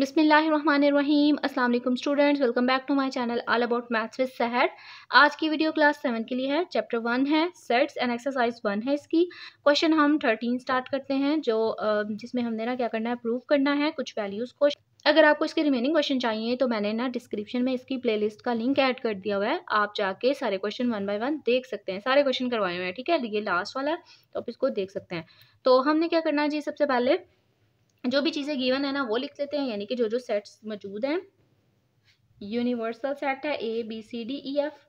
बिसमीम अल्लाम students welcome back to my channel all about maths with Sehar आज की वीडियो क्लास सेवन के लिए है चैप्टर वन है सेट्स एंड एक्सरसाइज वन है इसकी क्वेश्चन हम थर्टीन स्टार्ट करते हैं जो जिसमें हमने ना क्या करना है प्रूव करना है कुछ वैल्यूज़ को अगर आपको इसके रिमेनिंग क्वेश्चन चाहिए तो मैंने ना डिस्क्रिप्शन में इसकी प्लेलिस्ट का लिंक ऐड कर दिया हुआ है आप जाके सारे क्वेश्चन वन बाय वन देख सकते हैं सारे क्वेश्चन करवाए हुए हैं ठीक है ये लास्ट वाला है तो आप इसको देख सकते हैं तो हमने क्या करना है जी सबसे पहले जो भी चीज़ें गिवन है ना वो लिख लेते हैं यानी कि जो जो सेट्स मौजूद हैं यूनिवर्सल सेट है A B C D E F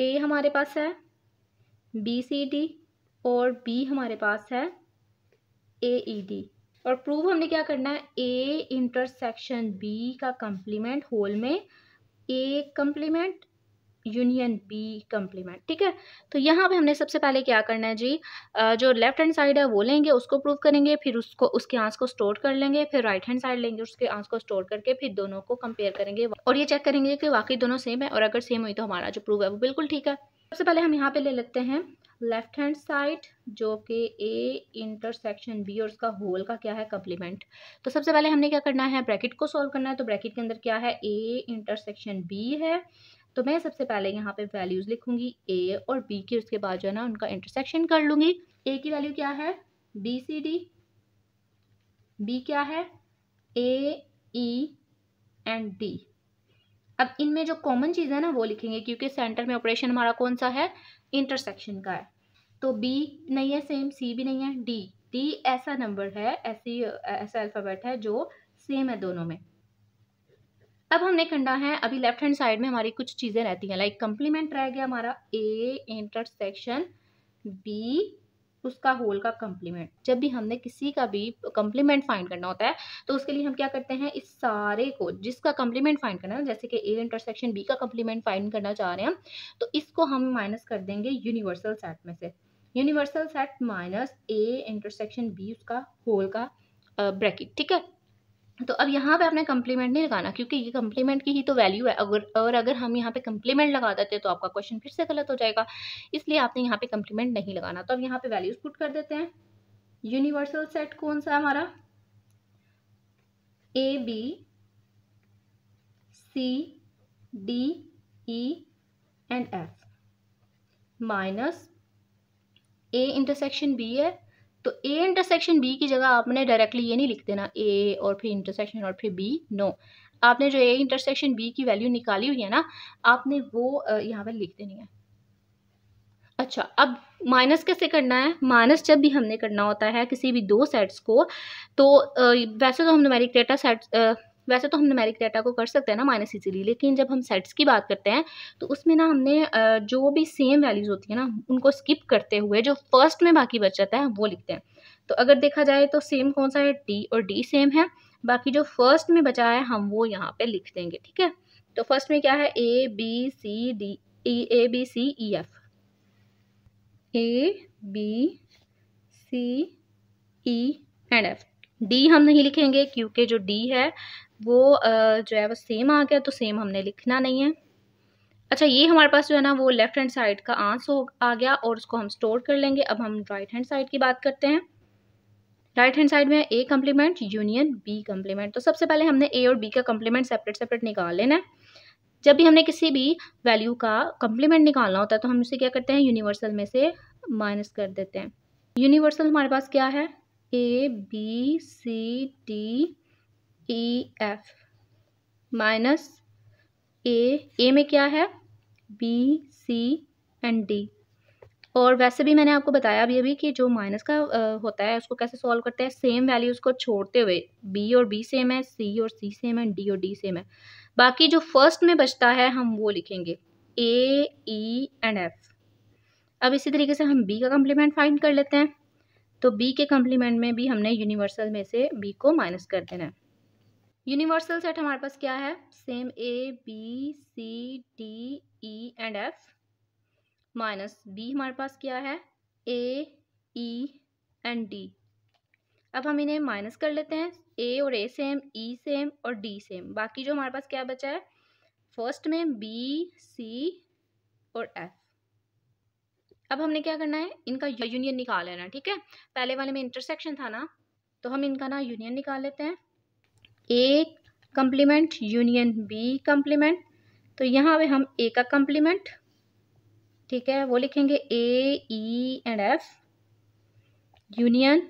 A हमारे पास है बी सी डी और बी हमारे पास है ए ई डी और प्रूव हमने क्या करना है ए इंटरसेक्शन बी का कम्प्लीमेंट होल में A complement union B complement ठीक है तो यहाँ पे हमने सबसे पहले क्या करना है जी जो लेफ्ट हैंड साइड है वो लेंगे उसको प्रूव करेंगे फिर उसको उसके आंस को स्टोर कर लेंगे फिर राइट हैंड साइड लेंगे उसके आंस को स्टोर करके फिर दोनों को कंपेयर करेंगे और ये चेक करेंगे कि वाकई दोनों सेम है और अगर सेम हुई तो हमारा जो प्रूव है वो बिल्कुल ठीक है सबसे पहले हम यहाँ पे ले लेते हैं लेफ्ट हैंड साइड जो कि ए इंटरसेक्शन बी और उसका होल का क्या है कम्प्लीमेंट तो सबसे पहले हमने क्या करना है ब्रैकेट को सॉल्व करना है तो ब्रैकेट के अंदर क्या है ए इंटरसेक्शन बी है तो मैं सबसे पहले यहाँ पे वैल्यूज़ लिखूंगी ए और बी की उसके बाद जो है ना उनका इंटरसेक्शन कर लूंगी ए की वैल्यू क्या है बी सी डी बी क्या है ए ई एंड डी अब इनमें जो कॉमन चीज़ है ना वो लिखेंगे क्योंकि सेंटर में ऑपरेशन हमारा कौन सा है इंटरसेक्शन का है तो बी नहीं है सेम सी भी नहीं है डी डी ऐसा नंबर है ऐसी ऐसा अल्फ़ाबेट है जो सेम है दोनों में अब हमने करना है अभी लेफ्ट हैंड साइड में हमारी कुछ चीज़ें रहती हैं लाइक कंप्लीमेंट रह गया हमारा ए इंटरसेक्शन बी उसका होल का कंप्लीमेंट जब भी हमने किसी का भी कंप्लीमेंट फाइंड करना होता है तो उसके लिए हम क्या करते हैं इस सारे को जिसका कंप्लीमेंट फाइंड करना है जैसे कि ए इंटरसेक्शन बी का कंप्लीमेंट फाइंड करना चाह रहे हैं तो इसको हम माइनस कर देंगे यूनिवर्सल सेट में से universal set minus A intersection B उसका होल का ब्रैकेट ठीक है तो अब यहाँ पे आपने कंप्लीमेंट नहीं लगाना क्योंकि ये कंप्लीमेंट की ही तो वैल्यू है अगर और अगर हम यहाँ पे कंप्लीमेंट लगा देते हैं तो आपका क्वेश्चन फिर से गलत हो जाएगा इसलिए आपने यहाँ पे कंप्लीमेंट नहीं लगाना तो अब यहाँ पे वैल्यूज पुट कर देते हैं यूनिवर्सल सेट कौन सा है हमारा A B C D E and F minus A intersection B है तो ए इंटरसेक्शन बी की जगह आपने डायरेक्टली ये नहीं लिख देना ए और फिर इंटरसेक्शन और फिर बी नो आपने जो ए इंटरसेक्शन बी की वैल्यू निकाली हुई है ना आपने वो यहाँ पर लिख देनी है अच्छा अब माइनस कैसे करना है माइनस जब भी हमने करना होता है किसी भी दो सेट्स को तो वैसे तो हम नुमेरिक डेटा सेट वैसे तो हम नमेरिक डाटा को कर सकते हैं ना माइनस इजीली लेकिन जब हम सेट्स की बात करते हैं तो उसमें ना हमने जो भी सेम वैल्यूज़ होती है ना उनको स्किप करते हुए जो फर्स्ट में बाकी बच जाता है वो लिखते हैं तो अगर देखा जाए तो सेम कौन सा है टी और डी सेम है बाकी जो फर्स्ट में बचा है हम वो यहाँ पे लिख देंगे ठीक है तो फर्स्ट में क्या है A B C D E A B C E F A B C E and F D हम नहीं लिखेंगे क्योंकि जो डी है वो जो है वो सेम आ गया तो सेम हमने लिखना नहीं है अच्छा ये हमारे पास जो है ना वो लेफ्ट हैंड साइड का आंस हो आ गया और उसको हम स्टोर कर लेंगे अब हम राइट हैंड साइड की बात करते हैं राइट हैंड साइड में A complement union B complement तो सबसे पहले हमने ए और बी का कम्प्लीमेंट सेपरेट सेपरेट निकाल लेना है जब भी हमने किसी भी वैल्यू का कम्प्लीमेंट निकालना होता है तो हम उसे क्या करते हैं यूनिवर्सल में से माइनस कर देते हैं यूनिवर्सल हमारे पास क्या है A B C D E F minus A A में क्या है बी सी एंड डी और वैसे भी मैंने आपको बताया अभी अभी कि जो माइनस का आ, होता है उसको कैसे सॉल्व करते हैं सेम वैल्यूज़ को छोड़ते हुए बी और बी सेम है सी और सी सेम है डी और डी सेम है बाकी जो फर्स्ट में बचता है हम वो लिखेंगे ए ई एंड एफ अब इसी तरीके से हम बी का कम्प्लीमेंट फाइंड कर लेते हैं तो बी के कम्प्लीमेंट में भी हमने यूनिवर्सल में से बी को माइनस कर देना है यूनिवर्सल सेट हमारे पास क्या है same A B C D E and F minus B हमारे पास क्या है ए ई एंड डी अब हम इन्हें माइनस कर लेते हैं ए और ए सेम ई सेम और डी सेम बाकी जो हमारे पास क्या बचा है फर्स्ट में बी सी और एफ अब हमने क्या करना है इनका यूनियन निकाल लेना ठीक है पहले वाले में इंटरसेक्शन था ना तो हम इनका ना यूनियन निकाल लेते हैं A complement union B complement तो यहाँ पे हम ए का कम्प्लीमेंट ठीक है वो लिखेंगे A E and F union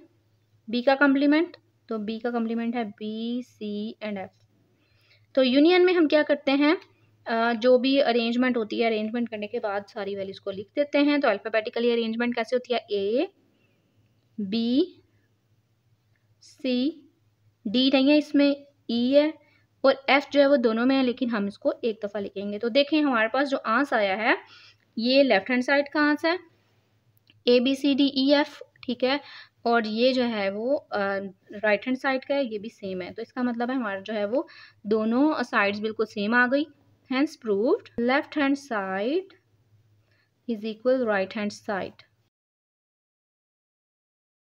B का कम्प्लीमेंट तो बी का कम्प्लीमेंट है बी सी एंड एफ तो यूनियन में हम क्या करते हैं जो भी अरेंजमेंट होती है अरेंजमेंट करने के बाद सारी वैल्यूज़ को लिख देते हैं तो अल्फ़ाबेटिकली अरेंजमेंट कैसे होती है ए बी सी डी नहीं है इसमें ई e है और एफ जो है वो दोनों में है लेकिन हम इसको एक दफ़ा लिखेंगे तो देखें हमारे पास जो आंस आया है ये लेफ्ट हैंड साइड का आंस है A B C D E F ठीक है और ये जो है वो राइट हैंड साइड का है ये भी सेम है तो इसका मतलब है हमारा जो है वो दोनों साइड्स बिल्कुल सेम आ गई hence proved left hand side is equal right hand side